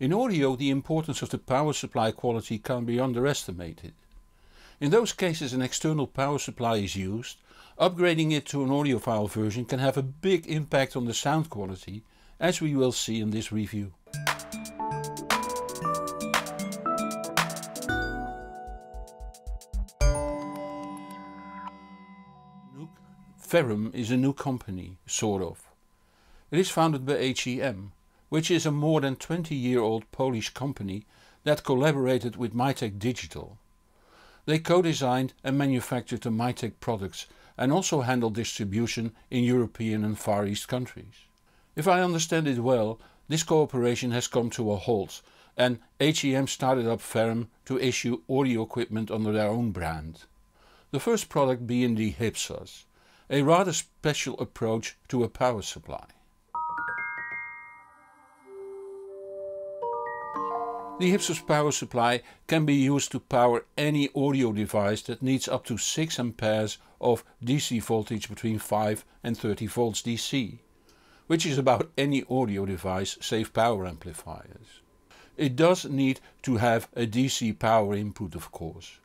In audio, the importance of the power supply quality can be underestimated. In those cases an external power supply is used, upgrading it to an audiophile version can have a big impact on the sound quality, as we will see in this review. Ferrum is a new company, sort of. It is founded by HEM, which is a more than 20 year old Polish company that collaborated with MyTech Digital. They co-designed and manufactured the MyTech products and also handle distribution in European and Far East countries. If I understand it well, this cooperation has come to a halt and HEM started up Ferm to issue audio equipment under their own brand. The first product being the Hipsos, a rather special approach to a power supply. The Hypsos power supply can be used to power any audio device that needs up to 6 amperes of DC voltage between 5 and 30 volts DC, which is about any audio device save power amplifiers. It does need to have a DC power input of course.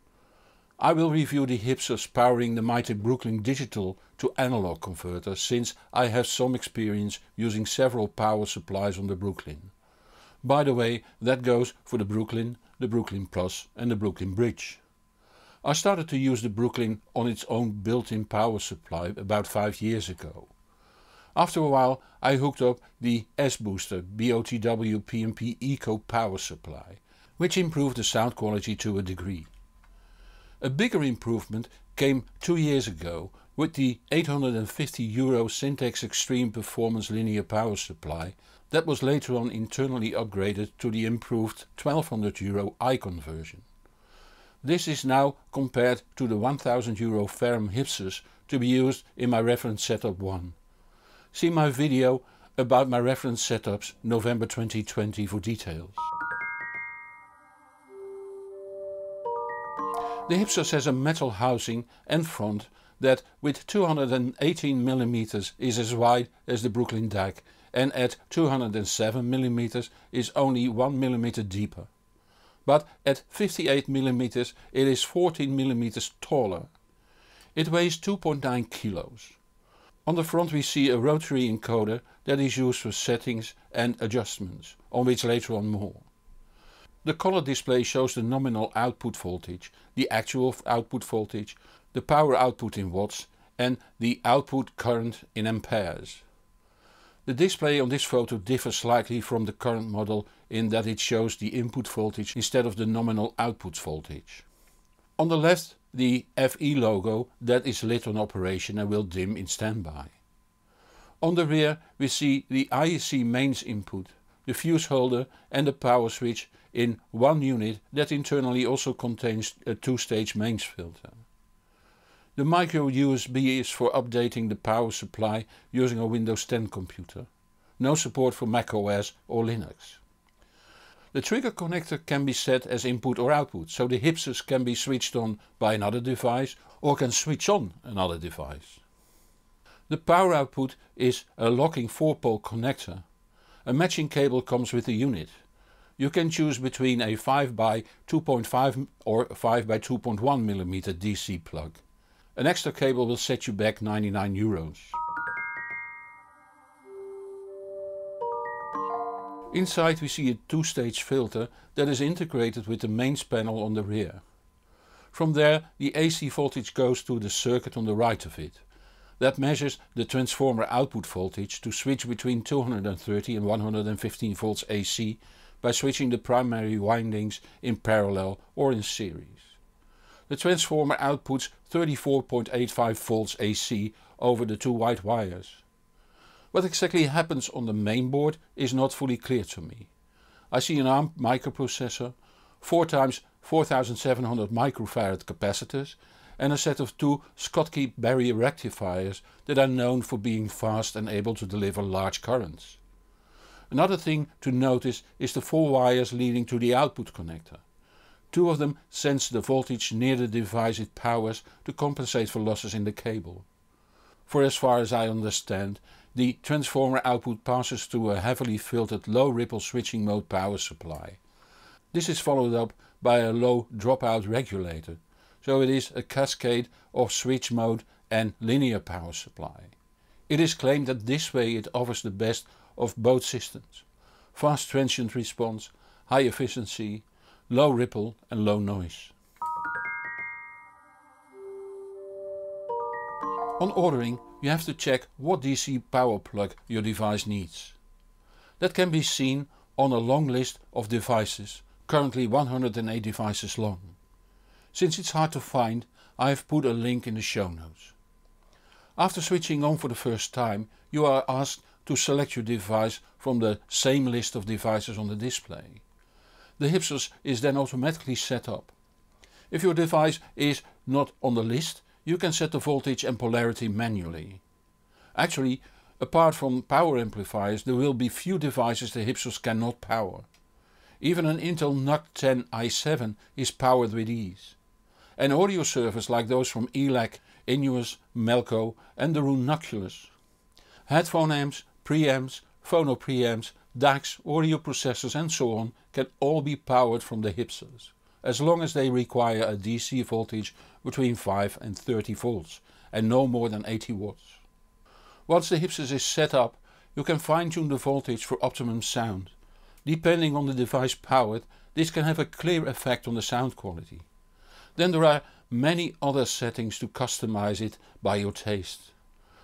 I will review the Hypsos powering the mighty Brooklyn Digital to analog converter since I have some experience using several power supplies on the Brooklyn. By the way, that goes for the Brooklyn, the Brooklyn Plus and the Brooklyn Bridge. I started to use the Brooklyn on its own built-in power supply about 5 years ago. After a while I hooked up the S-Booster BOTW PMP Eco power supply, which improved the sound quality to a degree. A bigger improvement came two years ago with the 850 euro Syntax Extreme Performance Linear Power Supply that was later on internally upgraded to the improved 1200 euro Icon version. This is now compared to the 1000 euro Ferrum Hipsters to be used in my reference setup 1. See my video about my reference setups November 2020 for details. The Hipsters has a metal housing and front that with 218mm is as wide as the Brooklyn Dike and at 207 mm is only 1 mm deeper. But at 58 mm it is 14 mm taller. It weighs 2.9 kilos. On the front we see a rotary encoder that is used for settings and adjustments, on which later on more. The color display shows the nominal output voltage, the actual output voltage, the power output in watts and the output current in amperes. The display on this photo differs slightly from the current model in that it shows the input voltage instead of the nominal output voltage. On the left the FE logo that is lit on operation and will dim in standby. On the rear we see the IEC mains input, the fuse holder and the power switch in one unit that internally also contains a two-stage mains filter. The micro USB is for updating the power supply using a Windows 10 computer. No support for macOS or Linux. The trigger connector can be set as input or output, so the hipsters can be switched on by another device or can switch on another device. The power output is a locking 4-pole connector. A matching cable comes with the unit. You can choose between a 5 by 2.5 or 5 by 2.1 mm DC plug. An extra cable will set you back 99 euros. Inside we see a two-stage filter that is integrated with the mains panel on the rear. From there the AC voltage goes to the circuit on the right of it. That measures the transformer output voltage to switch between 230 and 115 volts AC by switching the primary windings in parallel or in series. The transformer outputs 34.85 volts AC over the two white wires. What exactly happens on the main board is not fully clear to me. I see an ARM microprocessor, 4 times 4700 microfarad capacitors and a set of two Schottky barrier rectifiers that are known for being fast and able to deliver large currents. Another thing to notice is the four wires leading to the output connector. Two of them sense the voltage near the device it powers to compensate for losses in the cable. For as far as I understand, the transformer output passes through a heavily filtered low ripple switching mode power supply. This is followed up by a low dropout regulator, so it is a cascade of switch mode and linear power supply. It is claimed that this way it offers the best of both systems. Fast transient response, high efficiency low ripple and low noise. On ordering you have to check what DC power plug your device needs. That can be seen on a long list of devices, currently 108 devices long. Since it's hard to find, I have put a link in the show notes. After switching on for the first time, you are asked to select your device from the same list of devices on the display the hipsters is then automatically set up. If your device is not on the list, you can set the voltage and polarity manually. Actually, apart from power amplifiers, there will be few devices the hipsters cannot power. Even an Intel NUC 10 i7 is powered with ease. And audio servers like those from ELAC, Inuus, Melco and the Runoculus. Headphone amps, preamps, phono preamps, DACs, audio processors and so on can all be powered from the hipsters, as long as they require a DC voltage between 5 and 30 volts and no more than 80 watts. Once the hipsters is set up, you can fine tune the voltage for optimum sound. Depending on the device powered, this can have a clear effect on the sound quality. Then there are many other settings to customize it by your taste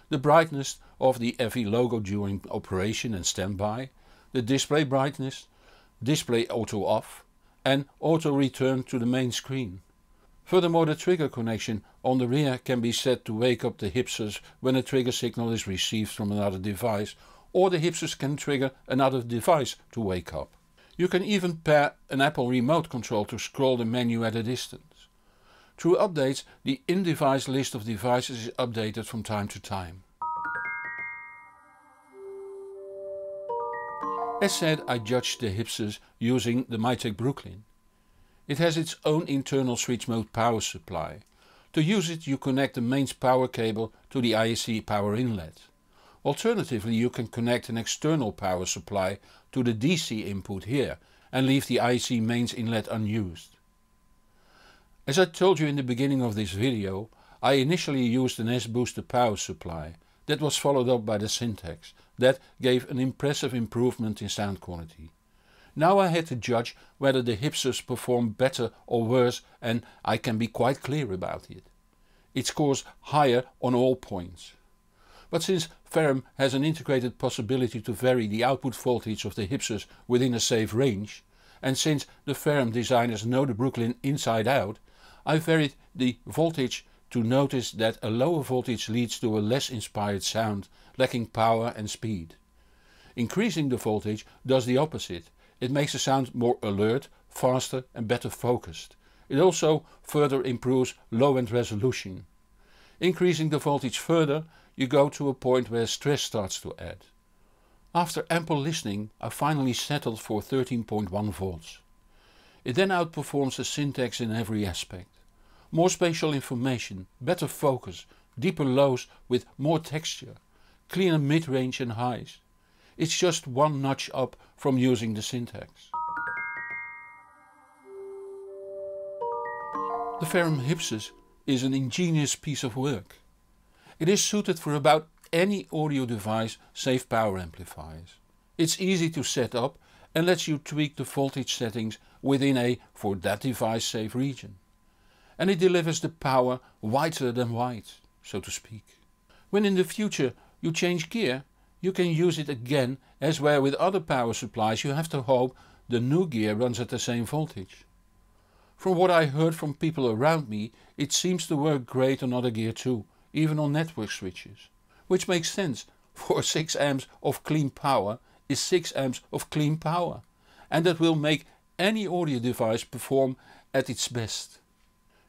the brightness of the EVI logo during operation and standby, the display brightness, display auto off and auto return to the main screen. Furthermore the trigger connection on the rear can be set to wake up the hipsters when a trigger signal is received from another device or the hipsters can trigger another device to wake up. You can even pair an Apple remote control to scroll the menu at a distance. Through updates, the in-device list of devices is updated from time to time. As said, I judged the hipsters using the MyTech Brooklyn. It has its own internal switch mode power supply. To use it you connect the mains power cable to the IC power inlet. Alternatively you can connect an external power supply to the DC input here and leave the IC mains inlet unused. As I told you in the beginning of this video, I initially used an S-Booster power supply. That was followed up by the Syntax. That gave an impressive improvement in sound quality. Now I had to judge whether the Hipsters perform better or worse and I can be quite clear about it. It scores higher on all points. But since Ferrum has an integrated possibility to vary the output voltage of the Hipsters within a safe range, and since the Ferrum designers know the Brooklyn inside out, I varied the voltage to notice that a lower voltage leads to a less inspired sound, lacking power and speed. Increasing the voltage does the opposite. It makes the sound more alert, faster and better focused. It also further improves low-end resolution. Increasing the voltage further, you go to a point where stress starts to add. After ample listening, I finally settled for 13.1 volts. It then outperforms the syntax in every aspect. More spatial information, better focus, deeper lows with more texture, cleaner mid-range and highs. It's just one notch up from using the syntax. The Ferrum Hipsis is an ingenious piece of work. It is suited for about any audio device save power amplifiers. It's easy to set up and lets you tweak the voltage settings within a, for that device, safe region. And it delivers the power whiter than white, so to speak. When in the future you change gear, you can use it again as where with other power supplies you have to hope the new gear runs at the same voltage. From what I heard from people around me, it seems to work great on other gear too, even on network switches. Which makes sense, for 6 amps of clean power is 6 amps of clean power and that will make any audio device perform at its best.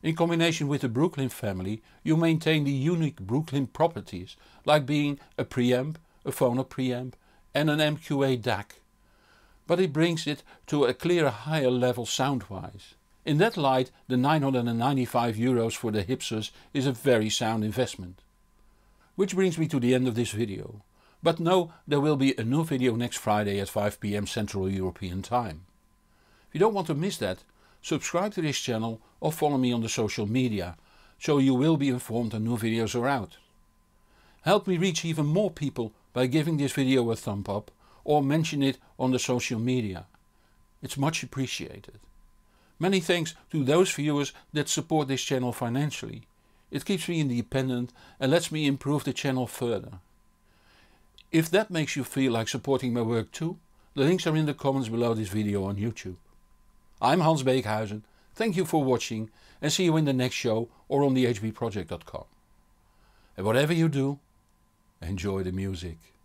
In combination with the Brooklyn family you maintain the unique Brooklyn properties like being a preamp, a phono preamp and an MQA DAC. But it brings it to a clear higher level sound wise. In that light the 995 euros for the Hipsters is a very sound investment. Which brings me to the end of this video. But no, there will be a new video next Friday at 5pm Central European time. If you don't want to miss that, subscribe to this channel or follow me on the social media, so you will be informed when new videos are out. Help me reach even more people by giving this video a thumb up or mention it on the social media. It's much appreciated. Many thanks to those viewers that support this channel financially. It keeps me independent and lets me improve the channel further. If that makes you feel like supporting my work too, the links are in the comments below this video on YouTube. I'm Hans Beekhuizen, thank you for watching and see you in the next show or on thehbproject.com. And whatever you do, enjoy the music.